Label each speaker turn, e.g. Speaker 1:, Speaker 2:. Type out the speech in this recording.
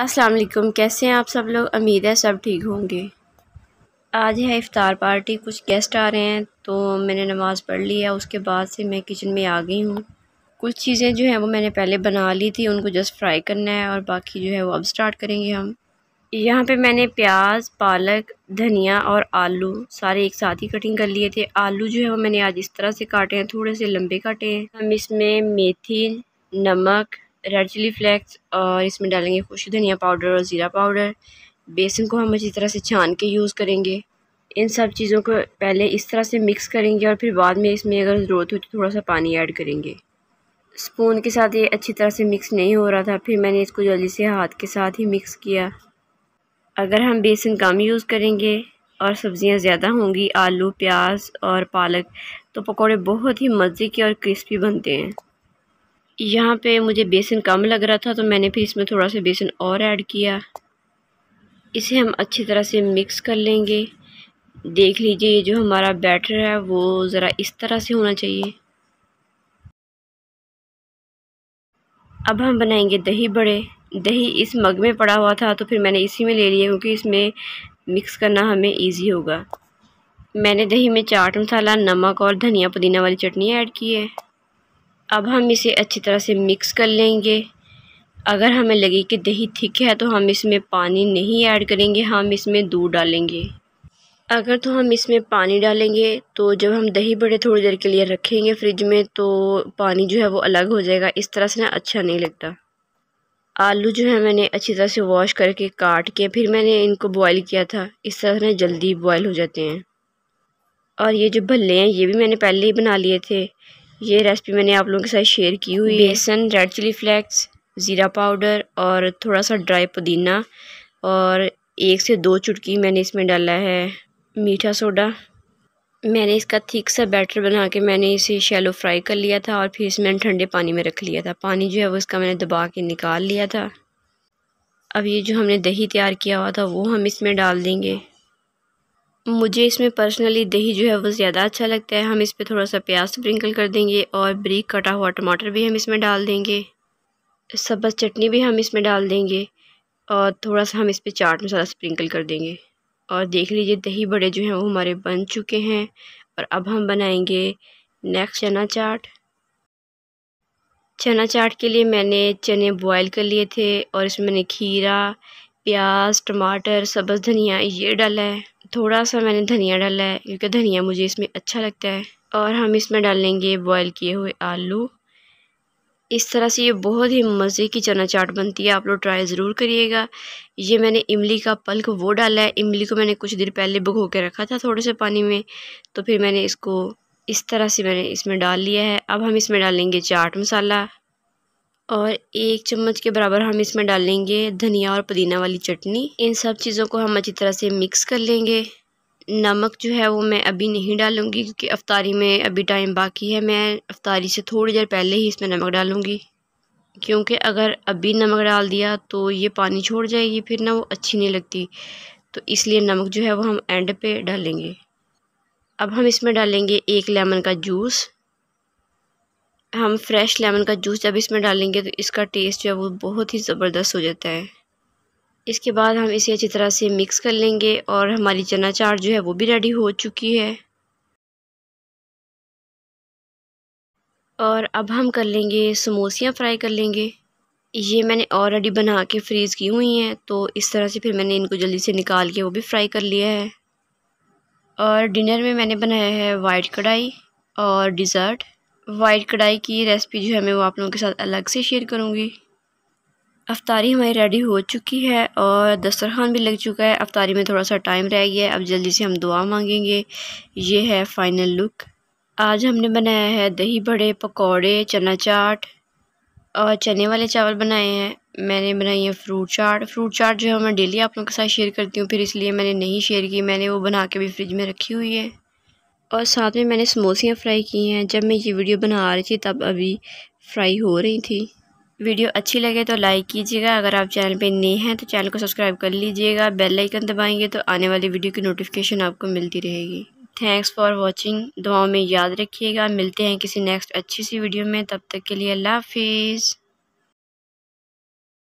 Speaker 1: अस्सलाम वालेकुम कैसे हैं आप सब लोग उम्मीद है सब ठीक होंगे आज है इफ़ार पार्टी कुछ गेस्ट आ रहे हैं तो मैंने नमाज़ पढ़ ली है उसके बाद से मैं किचन में आ गई हूँ कुछ चीज़ें जो हैं वो मैंने पहले बना ली थी उनको जस्ट फ्राई करना है और बाकी जो है वो अब स्टार्ट करेंगे हम यहाँ पे मैंने प्याज पालक धनिया और आलू सारे एक साथ ही कटिंग कर लिए थे आलू जो है वो मैंने आज इस तरह से काटे हैं थोड़े से लंबे काटे हैं हम इसमें मेथी नमक रेड चिली फ्लेक्स और इसमें डालेंगे खुश धनिया पाउडर और ज़ीरा पाउडर बेसन को हम अच्छी तरह से छान के यूज़ करेंगे इन सब चीज़ों को पहले इस तरह से मिक्स करेंगे और फिर बाद में इसमें अगर ज़रूरत हो तो थोड़ा सा पानी ऐड करेंगे स्पून के साथ ये अच्छी तरह से मिक्स नहीं हो रहा था फिर मैंने इसको जल्दी से हाथ के साथ ही मिक्स किया अगर हम बेसन कम यूज़ करेंगे और सब्ज़ियाँ ज़्यादा होंगी आलू प्याज और पालक तो पकौड़े बहुत ही मज़े के और क्रिस्पी बनते हैं यहाँ पे मुझे बेसन कम लग रहा था तो मैंने फिर इसमें थोड़ा सा बेसन और ऐड किया इसे हम अच्छी तरह से मिक्स कर लेंगे देख लीजिए ये जो हमारा बैटर है वो ज़रा इस तरह से होना चाहिए अब हम बनाएंगे दही बड़े दही इस मग में पड़ा हुआ था तो फिर मैंने इसी में ले लिया क्योंकि इसमें मिक्स करना हमें इजी होगा मैंने दही में चाट मसाला नमक और धनिया पुदीना वाली चटनी ऐड की है अब हम इसे अच्छी तरह से मिक्स कर लेंगे अगर हमें लगे कि दही थिक है तो हम इसमें पानी नहीं ऐड करेंगे हम इसमें दूध डालेंगे अगर तो हम इसमें पानी डालेंगे तो जब हम दही बड़े थोड़ी देर के लिए रखेंगे फ्रिज में तो पानी जो है वो अलग हो जाएगा इस तरह से ना अच्छा नहीं लगता आलू जो है मैंने अच्छी तरह से वॉश करके काट के फिर मैंने इनको बॉईल किया था इस तरह से ना जल्दी बॉयल हो जाते हैं और ये जो भल्ले हैं ये भी मैंने पहले ही बना लिए थे ये रेसिपी मैंने आप लोगों के साथ शेयर की हुई बेसन रेड चिली फ्लेक्स ज़ीरा पाउडर और थोड़ा सा ड्राई पुदीना और एक से दो चुटकी मैंने इसमें डाला है मीठा सोडा मैंने इसका थिक सा बैटर बना के मैंने इसे शैलो फ्राई कर लिया था और फिर इसे मैंने ठंडे पानी में रख लिया था पानी जो है वो इसका मैंने दबा के निकाल लिया था अब ये जो हमने दही तैयार किया हुआ था वो हम इसमें डाल देंगे मुझे इसमें पर्सनली दही जो है वो ज़्यादा अच्छा लगता है हम इस पर थोड़ा सा प्याज स्प्रिंकल कर देंगे और ब्रीक कटा हुआ टमाटर भी हम इसमें डाल देंगे सब्ज़ चटनी भी हम इसमें डाल देंगे और थोड़ा सा हम इस पर चाट मसाला स्प्रिंकल कर देंगे और देख लीजिए दही बड़े जो हैं वो हमारे बन चुके हैं और अब हम बनाएंगे नेक्स्ट चना चाट चना चाट के लिए मैंने चने बॉयल कर लिए थे और इसमें मैंने खीरा प्याज टमाटर सब्ज़ धनिया ये डाला है थोड़ा सा मैंने धनिया डाला है क्योंकि धनिया मुझे इसमें अच्छा लगता है और हम इसमें डालेंगे बॉयल किए हुए आलू इस तरह से ये बहुत ही मज़े की चना चाट बनती है आप लोग ट्राई ज़रूर करिएगा ये मैंने इमली का पल्क वो डाला है इमली को मैंने कुछ देर पहले भगो के रखा था थोड़े से पानी में तो फिर मैंने इसको इस तरह से मैंने इसमें डाल लिया है अब हम इसमें डालेंगे चाट मसाला और एक चम्मच के बराबर हम इसमें डालेंगे धनिया और पुदीना वाली चटनी इन सब चीज़ों को हम अच्छी तरह से मिक्स कर लेंगे नमक जो है वो मैं अभी नहीं डालूँगी क्योंकि अफ्तारी में अभी टाइम बाकी है मैं अफ्तारी से थोड़ी देर पहले ही इसमें नमक डालूँगी क्योंकि अगर अभी नमक डाल दिया तो ये पानी छोड़ जाएगी फिर ना वो अच्छी नहीं लगती तो इसलिए नमक जो है वो हम एंड पे डालेंगे अब हम इसमें डालेंगे एक लेमन का जूस हम फ्रेश लेमन का जूस जब इसमें डालेंगे तो इसका टेस्ट जो है वो बहुत ही ज़बरदस्त हो जाता है इसके बाद हम इसे अच्छी तरह से मिक्स कर लेंगे और हमारी चना चाट जो है वो भी रेडी हो चुकी है और अब हम कर लेंगे समोसियाँ फ्राई कर लेंगे ये मैंने ऑलरेडी बना के फ्रीज़ की हुई हैं तो इस तरह से फिर मैंने इनको जल्दी से निकाल के वो भी फ्राई कर लिया है और डिनर में मैंने बनाया है वाइट कढ़ाई और डिज़र्ट वाइट कढ़ाई की रेसिपी जो है मैं वो आप लोगों के साथ अलग से शेयर करूँगी अफतारी हमारी रेडी हो चुकी है और दस्तरखान भी लग चुका है अफतारी में थोड़ा सा टाइम रह गया है अब जल्दी से हम दुआ मांगेंगे ये है फाइनल लुक आज हमने बनाया है दही बड़े पकौड़े चना चाट और चने वाले चावल बनाए हैं मैंने बनाई है फ्रूट चाट फ्रूट चाट जो है मैं डेली आप लोगों के साथ शेयर करती हूँ फिर इसलिए मैंने नहीं शेयर की मैंने वो बना के भी फ्रिज में रखी हुई है और साथ में मैंने समोसियाँ फ़्राई की हैं जब मैं ये वीडियो बना रही थी तब अभी फ्राई हो रही थी वीडियो अच्छी लगे तो लाइक कीजिएगा अगर आप चैनल पे नए हैं तो चैनल को सब्सक्राइब कर लीजिएगा बेल आइकन दबाएंगे तो आने वाली वीडियो की नोटिफिकेशन आपको मिलती रहेगी थैंक्स फॉर वॉचिंग दुआओं में याद रखिएगा मिलते हैं किसी नेक्स्ट अच्छी सी वीडियो में तब तक के लिए अल्लाह हाफिज़